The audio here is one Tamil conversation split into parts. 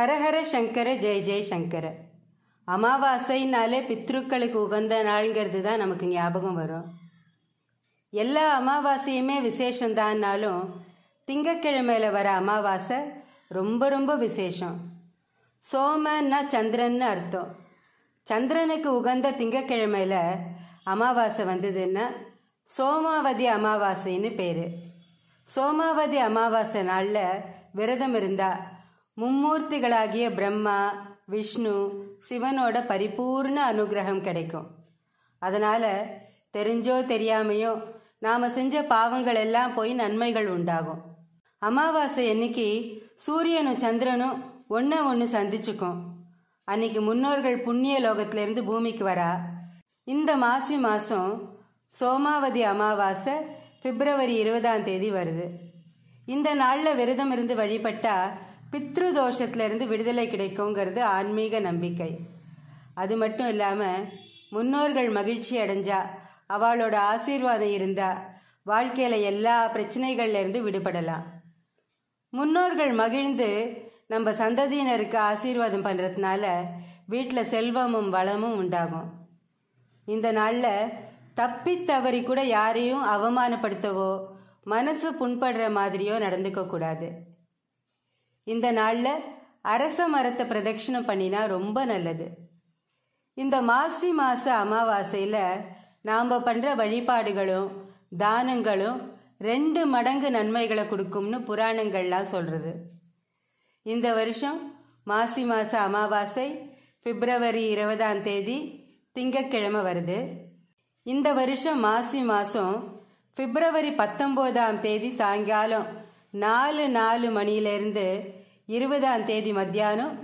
ஹரஹர சங்கர ஜெய ஜெய சங்கர அமாவாசைனாலே பித்ருக்களுக்கு உகந்த நாள்ங்கிறது தான் நமக்கு ஞாபகம் வரும் எல்லா அமாவாசையுமே விசேஷந்தான்னாலும் திங்கக்கிழமையில் வர அமாவாசை ரொம்ப ரொம்ப விசேஷம் சோமன்னா சந்திரன்னு அர்த்தம் சந்திரனுக்கு உகந்த திங்கக்கிழமையில் அமாவாசை வந்ததுன்னா சோமாவதி அமாவாசைன்னு பேர் சோமாவதி அமாவாசை நாளில் விரதம் இருந்தால் மும்மூர்த்திகளாகிய பிரம்மா விஷ்ணு சிவனோட பரிபூர்ண அனுகிரகம் கிடைக்கும் அதனால் தெரிஞ்சோ தெரியாமையோ நாம் செஞ்ச பாவங்கள் எல்லாம் போய் நன்மைகள் உண்டாகும் அமாவாசை அன்னைக்கு சூரியனும் சந்திரனும் ஒன்றை ஒன்று சந்திச்சுக்கும் அன்னைக்கு முன்னோர்கள் புண்ணிய லோகத்திலேருந்து பூமிக்கு வரா இந்த மாசி மாதம் சோமாவதி அமாவாசை பிப்ரவரி இருபதாம் தேதி வருது இந்த நாளில் விரதம் இருந்து வழிபட்டால் பித்ருதோஷத்திலிருந்து விடுதலை கிடைக்குங்கிறது ஆன்மீக நம்பிக்கை அது மட்டும் இல்லாமல் முன்னோர்கள் மகிழ்ச்சி அடைஞ்சா அவளோட ஆசீர்வாதம் இருந்தா வாழ்க்கையில் எல்லா பிரச்சனைகள்லேருந்து விடுபடலாம் முன்னோர்கள் மகிழ்ந்து நம்ம சந்ததியினருக்கு ஆசீர்வாதம் பண்ணுறதுனால வீட்டில் செல்வமும் வளமும் உண்டாகும் இந்த நாளில் தப்பி தவறி கூட யாரையும் அவமானப்படுத்தவோ மனசு புண்படுற மாதிரியோ நடந்துக்க கூடாது இந்த நாளில் அரச மரத்தை பிரதட்சிணம் பண்ணினா ரொம்ப நல்லது இந்த மாசி மாத அமாவாசையில் நாம் பண்ணுற வழிபாடுகளும் தானங்களும் ரெண்டு மடங்கு நன்மைகளை கொடுக்கும்னு புராணங்கள்லாம் சொல்கிறது இந்த வருஷம் மாசி மாத அமாவாசை பிப்ரவரி இருபதாம் தேதி திங்கக்கிழமை வருது இந்த வருஷம் மாசி மாதம் பிப்ரவரி பத்தொம்போதாம் தேதி சாயங்காலம் நாலு நாலு மணியிலேருந்து இருபதாம் தேதி மத்தியானம்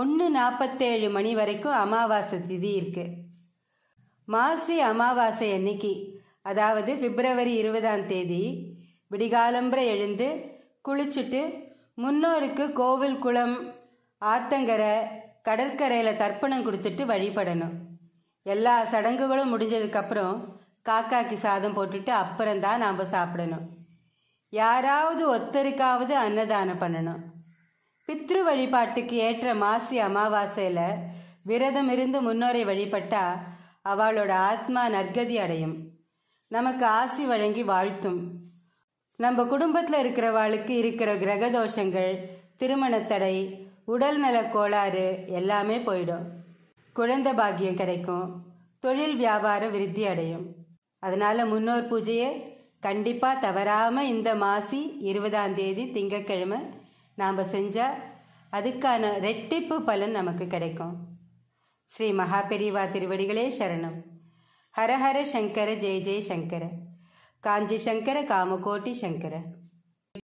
ஒன்று நாற்பத்தேழு மணி வரைக்கும் அமாவாசை திதி இருக்கு மாசி அமாவாசை அன்னைக்கு அதாவது பிப்ரவரி இருபதாம் தேதி விடிகாலம்புற எழுந்து குளிச்சுட்டு முன்னோருக்கு கோவில் குளம் ஆத்தங்கரை கடற்கரையில் தர்ப்பணம் கொடுத்துட்டு வழிபடணும் எல்லா சடங்குகளும் முடிஞ்சதுக்கப்புறம் காக்காக்கு சாதம் போட்டுட்டு அப்புறம்தான் நாம் சாப்பிடணும் யாராவது ஒத்தருக்காவது அன்னதானம் பண்ணணும் பித்ரு வழிபாட்டுக்கு ஏற்ற மாசி அமாவாசையில் விரதம் இருந்து முன்னோரை வழிபட்டா அவளோட ஆத்மா நற்கதி அடையும் நமக்கு ஆசி வழங்கி வாழ்த்தும் நம்ம குடும்பத்தில் இருக்கிறவாளுக்கு இருக்கிற கிரக தோஷங்கள் திருமணத்தடை உடல்நல கோளாறு எல்லாமே போயிடும் குழந்த பாக்கியம் கிடைக்கும் தொழில் வியாபாரம் விருத்தி அடையும் அதனால முன்னோர் பூஜையை கண்டிப்பாக தவறாமல் இந்த மாசி இருபதாம் தேதி திங்கக்கிழமை நாம் செஞ்சால் அதுக்கான ரெட்டிப்பு பலன் நமக்கு கிடைக்கும் ஸ்ரீ மகாபெரிவா திருவடிகளே சரணம் ஹரஹர சங்கர ஜெய ஜெய சங்கர காஞ்சி சங்கர காமகோட்டி சங்கர